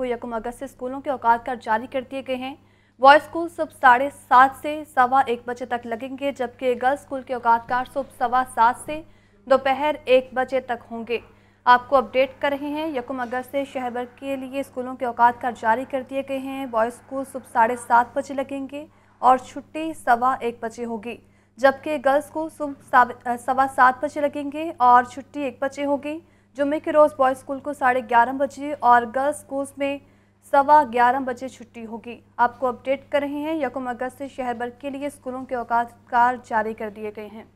को यकम अगस्त से स्कूलों के औकात कार जारी कर दिए गए हैं बॉयज़ स्कूल सुबह साढ़े सात से सवा एक बजे तक लगेंगे जबकि गर्ल्स स्कूल के औकात कार सुबह सवा सात से दोपहर एक बजे तक होंगे आपको अपडेट कर रहे हैं यकम अगस्त से शहर भर के लिए स्कूलों के औकात कार जारी कर दिए गए हैं बॉयज़ स्कूल सुबह साढ़े सात बजे लगेंगे और छुट्टी सवा एक बजे होगी जबकि गर्ल्स स्कूल सुबह सवा सात बजे लगेंगे और छुट्टी एक बजे होगी जुम्मे के रोज़ बॉयज़ स्कूल को साढ़े ग्यारह बजे और गर्ल्स स्कूल में सवा ग्यारह बजे छुट्टी होगी आपको अपडेट कर रहे हैं यकम अगस्त से शहर भर के लिए स्कूलों के औकात कार जारी कर दिए गए हैं